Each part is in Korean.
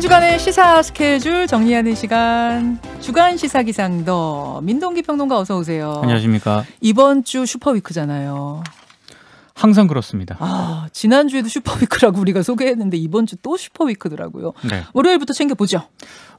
한 주간의 시사 스케줄 정리하는 시간 주간 시사 기상더 민동기 평론가 어서 오세요. 안녕하십니까. 이번 주 슈퍼위크잖아요. 항상 그렇습니다. 아, 지난주에도 슈퍼위크라고 우리가 소개했는데 이번 주 또 슈퍼위크더라고요. 네. 월요일부터 챙겨보죠.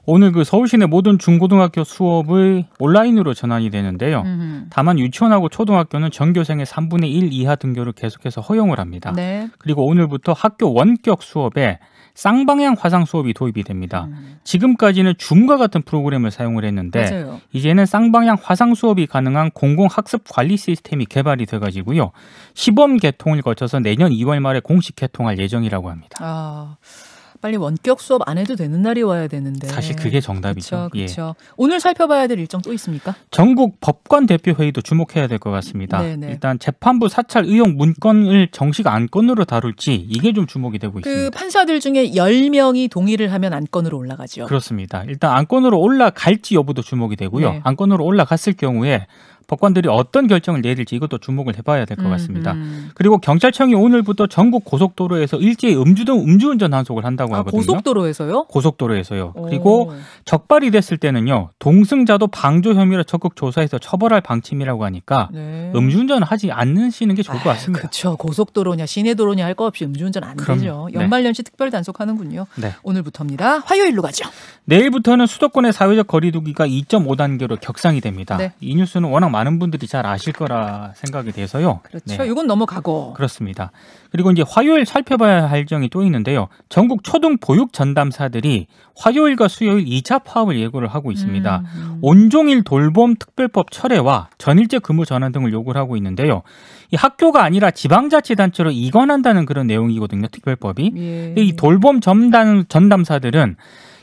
오늘 그 서울시내 모든 중고등학교 수업을 온라인으로 전환이 되는데요. 음흠. 다만 유치원하고 초등학교는 전교생의 3분의 1 이하 등교를 계속해서 허용을 합니다. 네. 그리고 오늘부터 학교 원격 수업에 쌍방향 화상 수업이 도입이 됩니다. 음. 지금까지는 줌과 같은 프로그램을 사용을 했는데 맞아요. 이제는 쌍방향 화상 수업이 가능한 공공 학습 관리 시스템이 개발이 돼 가지고요. 시범 개통을 거쳐서 내년 2월 말에 공식 개통할 예정이라고 합니다. 아. 빨리 원격 수업 안 해도 되는 날이 와야 되는데 사실 그게 정답이죠. 그렇죠. 예. 오늘 살펴봐야 될 일정 또 있습니까? 전국 법관 대표 회의도 주목해야 될 것 같습니다. 네네. 네. 일단 재판부 사찰 의혹 문건을 정식 안건으로 다룰지 이게 좀 주목이 되고 그 있습니다. 그 판사들 중에 10명이 동의를 하면 안건으로 올라가죠. 그렇습니다. 일단 안건으로 올라갈지 여부도 주목이 되고요. 네. 안건으로 올라갔을 경우에 법관들이 어떤 결정을 내릴지 이것도 주목을 해봐야 될것 음, 같습니다. 음, 음. 그리고 경찰청이 오늘부터 전국 고속도로에서 일제히 음주등 음주운전 단속을 한다고 아, 하거든요. 아, 고속도로에서요? 고속도로에서요. 오. 그리고 적발이 됐을 때는요 동승자도 방조 혐의로 적극 조사해서 처벌할 방침이라고 하니까 네. 음주운전 하지 않으시는 게 좋을 것 아, 같습니다. 그렇죠. 고속도로냐 시내도로냐 할거 없이 음주운전 안 그럼, 되죠. 연말연시 네. 특별 단속하는군요. 네. 오늘부터입니다. 화요일로 가죠. 내일부터는 수도권의 사회적 거리두기가 2.5단계로 격상이 됩니다. 네. 이 뉴스는 워낙 많. 많은 분들이 잘 아실 거라 생각이 돼서요. 그렇죠. 네. 이건 넘어가고. 그렇습니다. 그리고 이제 화요일 살펴봐야 할 점이 또 있는데요. 전국 초등 보육 전담사들이 화요일과 수요일 2차 파업을 예고를 하고 있습니다. 음, 음. 온종일 돌봄 특별법 철회와 전일제 근무 전환 등을 요구를 하고 있는데요. 이 학교가 아니라 지방자치단체로 이관한다는 그런 내용이거든요. 특별법이. 예. 이 돌봄 전담, 전담사들은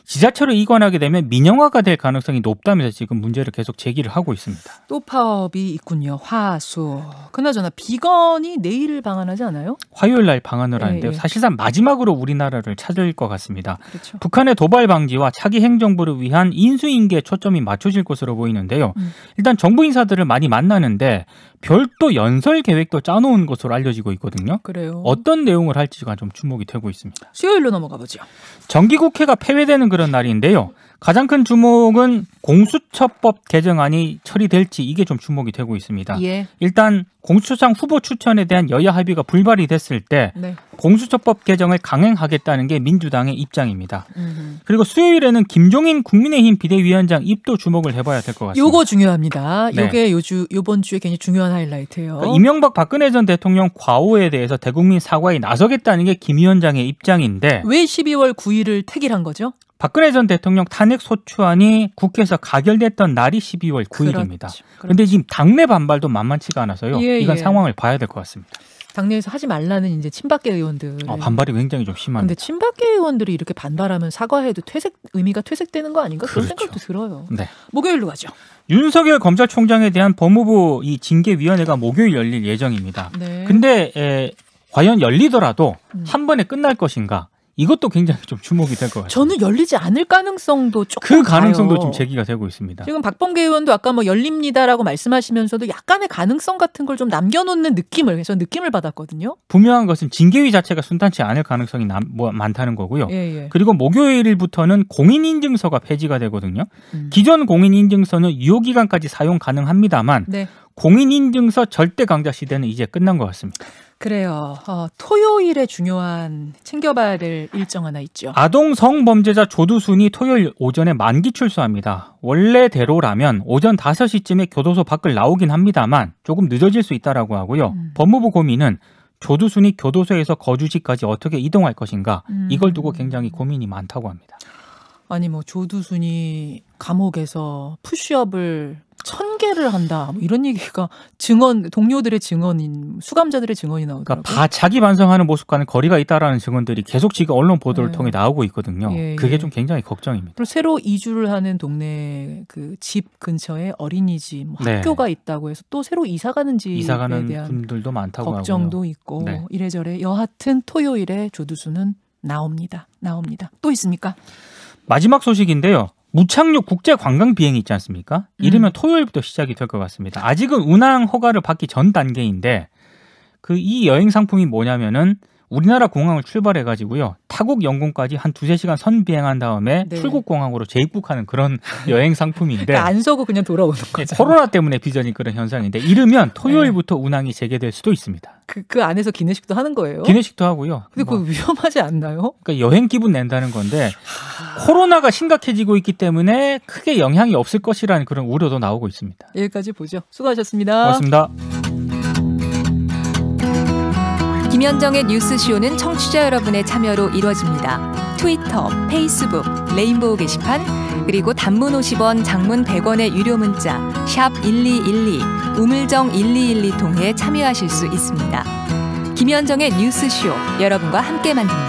지자체로 이관하게 되면 민영화가 될 가능성이 높다면서 지금 문제를 계속 제기를 하고 있습니다. 또 파업이 있군요. 화수. 그나저나 비건이 내일 방한하지 않아요? 화요일 날 방한을 하는데요. 예, 예. 사실상 마지막으로 우리나라를 찾을 것 같습니다. 그렇죠. 북한의 도발 방지와 차기 행정부를 위한 인수인계에 초점이 맞춰질 것으로 보이는데요. 음. 일단 정부 인사들을 많이 만나는데 별도 연설 계획도 짜놓은 것으로 알려지고 있거든요. 그래요. 어떤 내용을 할지가 좀 주목이 되고 있습니다. 수요일로 넘어가 보죠. 정기국회가 폐회되는 그런 날인데요. 가장 큰 주목은 공수처법 개정안이 처리될지 이게 좀 주목이 되고 있습니다. 예. 일단 공수처장 후보 추천에 대한 여야 합의가 불발이 됐을 때 네. 공수처법 개정을 강행하겠다는 게 민주당의 입장입니다. 음흠. 그리고 수요일에는 김종인 국민의힘 비대위원장 입도 주목을 해봐야 될 것 같습니다. 요거 중요합니다. 네. 요게 요주 번 주에 굉장히 중요한 하이라이트예요. 그러니까 이명박 박근혜 전 대통령 과오에 대해서 대국민 사과에 나서겠다는 게 김 위원장의 입장인데 왜 12월 9일을 택일한 거죠? 박근혜 전 대통령 탄핵 소추안이 국회에서 가결됐던 날이 12월 9일입니다. 그런데 그렇죠. 그렇죠. 지금 당내 반발도 만만치가 않아서요. 예, 이건 예. 상황을 봐야 될 것 같습니다. 당내에서 하지 말라는 이제 친박계 의원들 아, 반발이 굉장히 좀 심한. 근데 친박계 의원들이 이렇게 반발하면 사과해도 퇴색 의미가 퇴색되는 거 아닌가 그렇죠. 그런 생각도 들어요. 네. 목요일로 가죠. 윤석열 검찰총장에 대한 법무부 이 징계위원회가 목요일 열릴 예정입니다. 네. 근데 에, 과연 열리더라도 음. 한 번에 끝날 것인가? 이것도 굉장히 좀 주목이 될 것 같아요. 저는 열리지 않을 가능성도 조금 그 가능성도 가요. 좀 제기가 되고 있습니다. 지금 박범계 의원도 아까 뭐 열립니다라고 말씀하시면서도 약간의 가능성 같은 걸 좀 남겨놓는 느낌을 그래서 느낌을 받았거든요. 분명한 것은 징계위 자체가 순탄치 않을 가능성이 남, 뭐, 많다는 거고요. 예, 예. 그리고 목요일부터는 공인인증서가 폐지가 되거든요. 음. 기존 공인인증서는 유효기간까지 사용 가능합니다만 네. 공인인증서 절대 강자 시대는 이제 끝난 것 같습니다. 그래요. 어, 토요일에 중요한 챙겨봐야 될 일정 하나 있죠. 아동 성범죄자 조두순이 토요일 오전에 만기 출소합니다. 원래대로라면 오전 5시쯤에 교도소 밖을 나오긴 합니다만 조금 늦어질 수 있다라고 하고요. 음. 법무부 고민은 조두순이 교도소에서 거주지까지 어떻게 이동할 것인가 음. 이걸 두고 음. 굉장히 고민이 많다고 합니다. 아니 뭐 조두순이 감옥에서 푸쉬업을 천개를 한다. 뭐 이런 얘기가 증언 동료들의 증언인 수감자들의 증언이 나오더라고요. 그러니까 바, 자기 반성하는 모습과는 거리가 있다라는 증언들이 네. 계속 지금 언론 보도를 네. 통해 나오고 있거든요. 예, 예. 그게 예. 좀 굉장히 걱정입니다. 그리고 새로 이주를 하는 동네 그집 근처에 어린이집, 뭐 네. 학교가 있다고 해서 또 새로 이사 가는 집에 이사 가는 대한 분들도 많다고 걱정도 있고 네. 이래저래 여하튼 토요일에 조두순은 나옵니다. 나옵니다. 또 있습니까? 마지막 소식인데요. 무착륙 국제 관광 비행이 있지 않습니까? 음. 이르면 음. 토요일부터 시작이 될 것 같습니다. 아직은 운항 허가를 받기 전 단계인데 그 이 여행 상품이 뭐냐면은 우리나라 공항을 출발해 가지고요. 타국 영공까지 한 두세 시간 선 비행한 다음에 네. 출국 공항으로 재입국하는 그런 여행 상품인데 그러니까 안 서고 그냥 돌아오는 예, 거죠. 코로나 때문에 비전이 그런 현상인데 이르면 토요일부터 네. 운항이 재개될 수도 있습니다. 그, 그 안에서 기내식도 하는 거예요? 기내식도 하고요. 근데 뭐. 그거 위험하지 않나요? 그러니까 여행 기분 낸다는 건데 코로나가 심각해지고 있기 때문에 크게 영향이 없을 것이라는 그런 우려도 나오고 있습니다. 여기까지 보죠. 수고하셨습니다. 고맙습니다. 김현정의 뉴스쇼는 청취자 여러분의 참여로 이루어집니다. 트위터, 페이스북, 레인보우 게시판, 그리고 단문 50원, 장문 100원의 유료 문자 샵 1212, 우물정 1212 통해 참여하실 수 있습니다. 김현정의 뉴스쇼 여러분과 함께 만듭니다.